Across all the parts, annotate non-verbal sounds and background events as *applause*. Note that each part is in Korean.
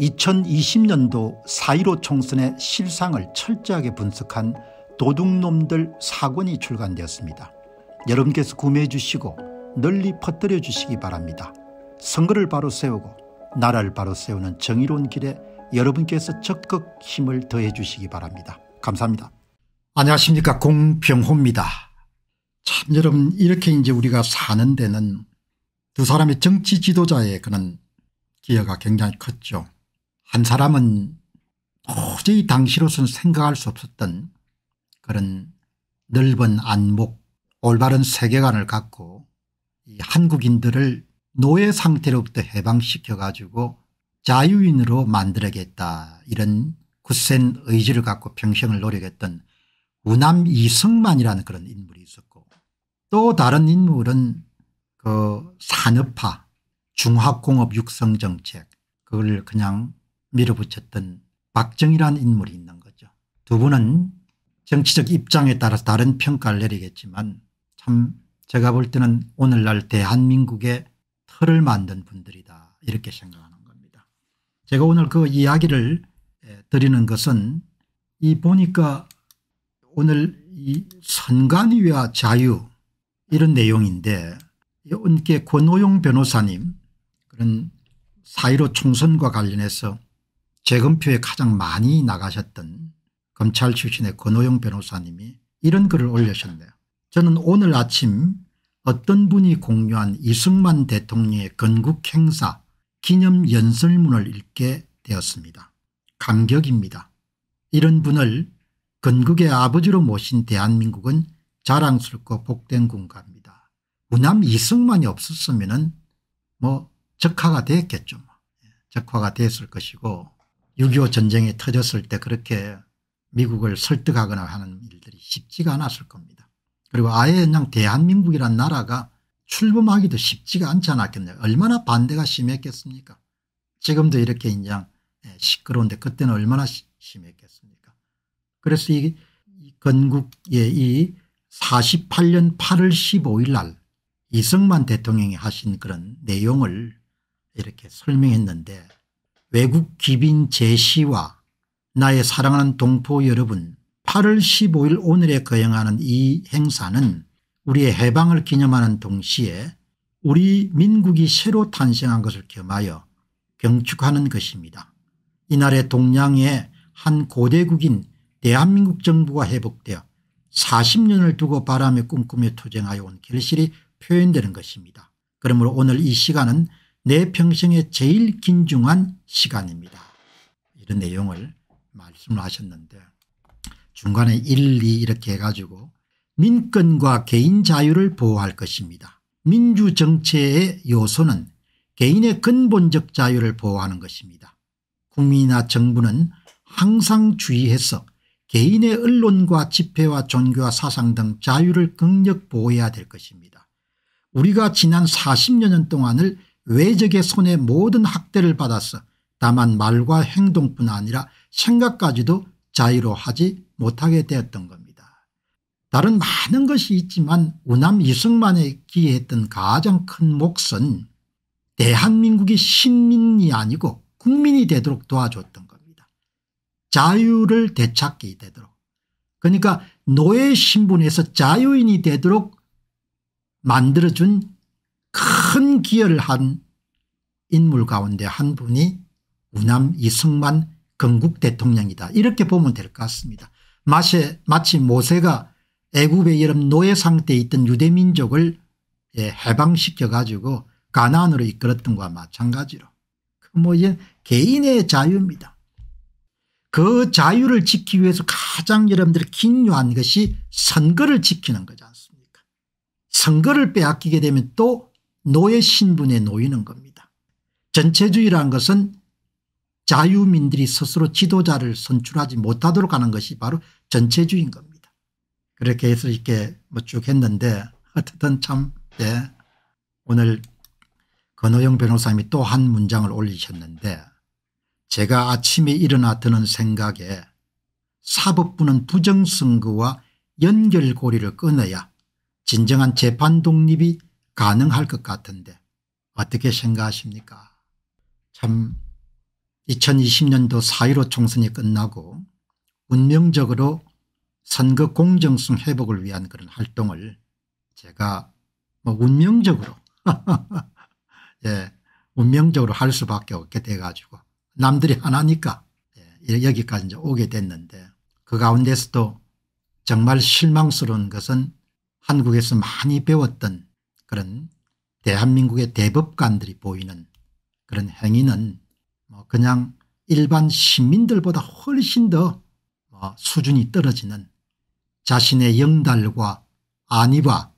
2020년도 4.15 총선의 실상을 철저하게 분석한 도둑놈들 사권이 출간되었습니다. 여러분께서 구매해 주시고 널리 퍼뜨려 주시기 바랍니다. 선거를 바로 세우고 나라를 바로 세우는 정의로운 길에 여러분께서 적극 힘을 더해 주시기 바랍니다. 감사합니다. 안녕하십니까 공병호입니다. 참 여러분 이렇게 이제 우리가 사는 데는 두 사람의 정치 지도자의 그런 기여가 굉장히 컸죠. 한 사람은 도저히 당시로서는 생각할 수 없었던 그런 넓은 안목 올바른 세계관을 갖고 이 한국인들을 노예 상태로부터 해방시켜 가지고 자유인으로 만들어야겠다 이런 굳센 의지를 갖고 평생을 노력했던 우남 이승만이라는 그런 인물이 있었고 또 다른 인물은 그 산업화 중화공업 육성정책 그걸 그냥 밀어붙였던 박정희라는 인물이 있는 거죠. 두 분은 정치적 입장에 따라서 다른 평가를 내리겠지만 참 제가 볼 때는 오늘날 대한민국의 틀을 만든 분들이다 이렇게 생각하는 겁니다. 제가 오늘 그 이야기를 드리는 것은 이 보니까 오늘 이 선관위와 자유 이런 내용인데 이렇게 권호용 변호사님 그런 사이로 총선과 관련해서 재검표에 가장 많이 나가셨던 검찰 출신의 권호영 변호사님이 이런 글을 올려셨네요. 저는 오늘 아침 어떤 분이 공유한 이승만 대통령의 건국 행사 기념 연설문을 읽게 되었습니다. 감격입니다. 이런 분을 건국의 아버지로 모신 대한민국은 자랑스럽고 복된 군가입니다. 무남 이승만이 없었으면 은뭐 적화가 됐겠죠. 뭐. 예, 적화가 됐을 것이고 6.25 전쟁이 터졌을 때 그렇게 미국을 설득하거나 하는 일들이 쉽지가 않았을 겁니다. 그리고 아예 그냥 대한민국이란 나라가 출범하기도 쉽지가 않지 않았겠네요. 얼마나 반대가 심했겠습니까? 지금도 이렇게 인장 예, 시끄러운데 그때는 얼마나 심했겠습니까? 그래서 이 건국의 이 48년 8월 15일 날 이승만 대통령이 하신 그런 내용을 이렇게 설명했는데 외국 기빈 제시와 나의 사랑하는 동포 여러분 8월 15일 오늘에 거행하는 이 행사는 우리의 해방을 기념하는 동시에 우리 민국이 새로 탄생한 것을 겸하여 경축하는 것입니다. 이날의 동양의 한 고대국인 대한민국 정부가 회복되어 40년을 두고 바람에 꿈꾸며 투쟁하여 온 결실이 표현되는 것입니다. 그러므로 오늘 이 시간은 내 평생에 제일 긴중한 시간입니다. 이런 내용을 말씀을 하셨는데 중간에 1, 2 이렇게 해가지고 민권과 개인 자유를 보호할 것입니다. 민주정체의 요소는 개인의 근본적 자유를 보호하는 것입니다. 국민이나 정부는 항상 주의해서 개인의 언론과 집회와 종교와 사상 등 자유를 극력 보호해야 될 것입니다. 우리가 지난 40여 년 동안을 외적의 손에 모든 학대를 받았어 다만 말과 행동뿐 아니라 생각까지도 자유로 하지 못하게 되었던 겁니다. 다른 많은 것이 있지만 우남 이승만에 기했던 가장 큰 몫은 대한민국이 신민이 아니고 국민이 되도록 도와줬던 겁니다. 자유를 되찾게 되도록 그러니까 노예 신분에서 자유인이 되도록 만들어준 큰 기여를 한 인물 가운데 한 분이 우남 이승만 건국 대통령이다 이렇게 보면 될 것 같습니다. 마세, 마치 모세가 애굽의 여름 노예 상태에 있던 유대민족을 예, 해방시켜 가지고 가난으로 이끌었던 것과 마찬가지로 그뭐 개인의 자유입니다. 그 자유를 지키기 위해서 가장 여러분들이 긴요한 것이 선거를 지키는 거지 않습니까 선거를 빼앗기게 되면 또 노예 신분에 놓이는 겁니다. 전체주의라 것은 자유민들이 스스로 지도자를 선출하지 못하도록 하는 것이 바로 전체주의인 겁니다. 그렇게 해서 이렇게 뭐쭉 했는데 어쨌든 참 네. 오늘 건호영 변호사님이 또 한 문장을 올리셨는데 제가 아침에 일어나 드는 생각에 사법부는 부정선거와 연결고리를 끊어야 진정한 재판 독립이 가능할 것 같은데 어떻게 생각하십니까 참 2020년도 4.15 총선이 끝나고 운명적으로 선거 공정성 회복을 위한 그런 활동을 제가 뭐 운명적으로 *laughs* 예, 운명적으로 할 수밖에 없게 돼 가지고 남들이 하나니까 예, 여기까지 이제 오게 됐는데 그 가운데서도 정말 실망스러운 것은 한국에서 많이 배웠던 그런 대한민국의 대법관들이 보이는 그런 행위는 뭐 그냥 일반 시민들보다 훨씬 더뭐 수준이 떨어지는 자신의 영달과 안위와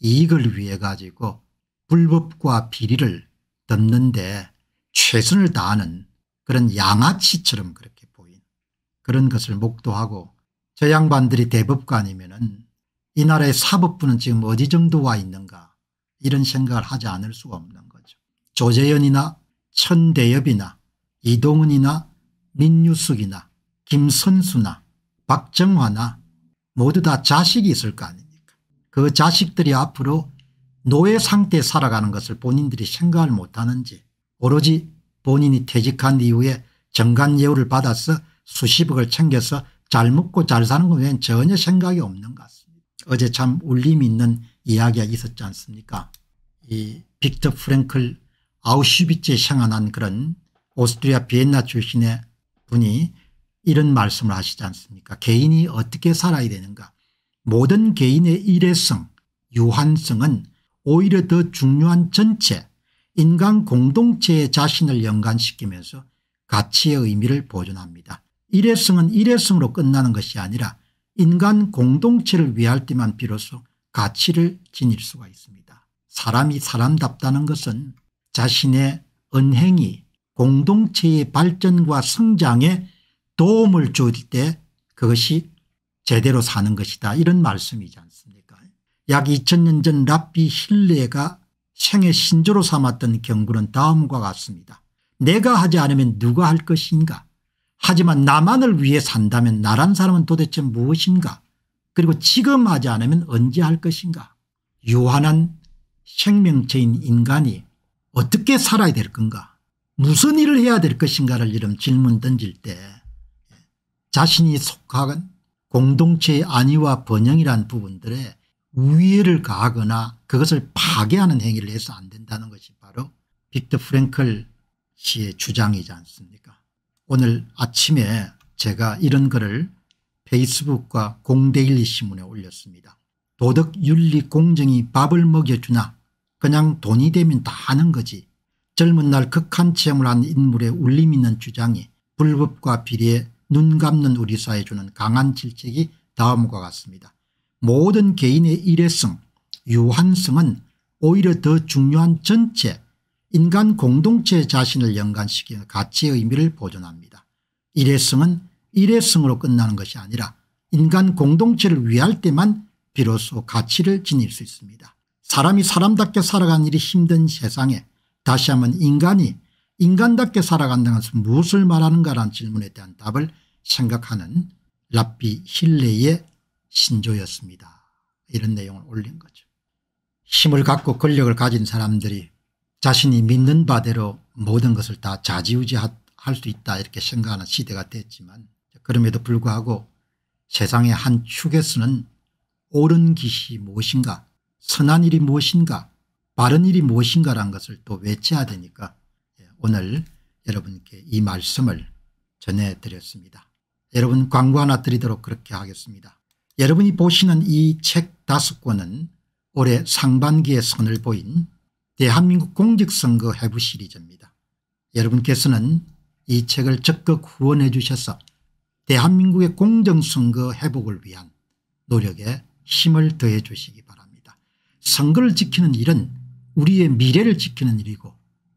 이익을 위해 가지고 불법과 비리를 덮는데 최선을 다하는 그런 양아치처럼 그렇게 보인 그런 것을 목도하고 저 양반들이 대법관이면 은이 나라의 사법부는 지금 어디 정도 와 있는가 이런 생각을 하지 않을 수가 없는 거죠. 조재현이나 천대엽이나 이동훈이나 민유숙이나 김선수나 박정화나 모두 다 자식이 있을 거 아닙니까 그 자식들이 앞으로 노예 상태에 살아가는 것을 본인들이 생각을 못하는지 오로지 본인이 퇴직한 이후에 정관예우를 받아서 수십억을 챙겨서 잘 먹고 잘 사는 것에 전혀 생각이 없는 것 같습니다. 어제 참 울림이 있는 이야기가 있었지 않습니까 이 빅터 프랭클 아우슈비츠에 향한한 그런 오스트리아 비엔나 출신의 분이 이런 말씀을 하시지 않습니까 개인이 어떻게 살아야 되는가 모든 개인의 일회성 유한성은 오히려 더 중요한 전체 인간 공동체의 자신을 연관시키면서 가치의 의미를 보존합니다. 일회성은 일회성으로 끝나는 것이 아니라 인간 공동체를 위할 때만 비로소 가치를 지닐 수가 있습니다. 사람이 사람답다는 것은 자신의 은행이 공동체의 발전과 성장에 도움을 줄 때 그것이 제대로 사는 것이다 이런 말씀이지 않습니까 약 2000년 전 랍비 힐레가 생애 신조로 삼았던 경구는 다음과 같습니다. 내가 하지 않으면 누가 할 것인가 하지만 나만을 위해 산다면 나란 사람은 도대체 무엇인가 그리고 지금 하지 않으면 언제 할 것인가 유한한 생명체인 인간이 어떻게 살아야 될 건가 무슨 일을 해야 될 것인가를 이런 질문 던질 때 자신이 속한 공동체의 안위와 번영이란 부분들에 우위를 가하거나 그것을 파괴하는 행위를 해서 안 된다는 것이 바로 빅터 프랭클 씨의 주장이지 않습니까 오늘 아침에 제가 이런 글을 페이스북과 공대일리 신문에 올렸습니다. 도덕 윤리 공정이 밥을 먹여주나 그냥 돈이 되면 다 하는 거지. 젊은 날 극한 체험을 한 인물의 울림 있는 주장이 불법과 비리에 눈 감는 우리 사회에 주는 강한 질책이 다음과 같습니다. 모든 개인의 일회성 유한성은 오히려 더 중요한 전체 인간 공동체 자신을 연관시키는 가치의 의미를 보존합니다. 일회성은 일회성으로 끝나는 것이 아니라 인간 공동체를 위할 때만 비로소 가치를 지닐 수 있습니다. 사람이 사람답게 살아가는 일이 힘든 세상에 다시 한번 인간이 인간답게 살아간다는 것은 무엇을 말하는가라는 질문에 대한 답을 생각하는 랍비 힐레의 이 신조였습니다. 이런 내용을 올린 거죠. 힘을 갖고 권력을 가진 사람들이 자신이 믿는 바대로 모든 것을 다좌지우지할수 있다 이렇게 생각하는 시대가 됐지만 그럼에도 불구하고 세상의 한 축에서는 옳은 기시 무엇인가 선한 일이 무엇인가 바른 일이 무엇인가란 것을 또 외쳐야 되니까 예, 오늘 여러분께 이 말씀을 전해드렸습니다. 여러분 광고 하나 드리도록 그렇게 하겠습니다. 여러분이 보시는 이 책 다섯 권은 올해 상반기에 선을 보인 대한민국 공직선거 해부 시리즈입니다. 여러분께서는 이 책을 적극 후원해 주셔서 대한민국의 공정선거 회복을 위한 노력에 힘을 더해 주시기 바랍니다. 선거를 지키는 일은 우리의 미래를 지키는 일이고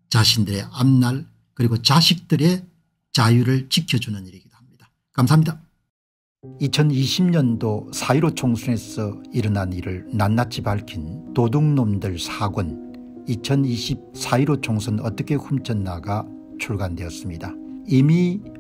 자신들의 앞날 그리고 자식들의 자유를 지켜주는 일이기도 합니다. 감사합니다. 2020년도 4.15 총선에서 일어난 일을 낱낱이 밝힌 도둑놈들 사권2020 4.15 총선 어떻게 훔쳤나가 출간되었습니다. 이미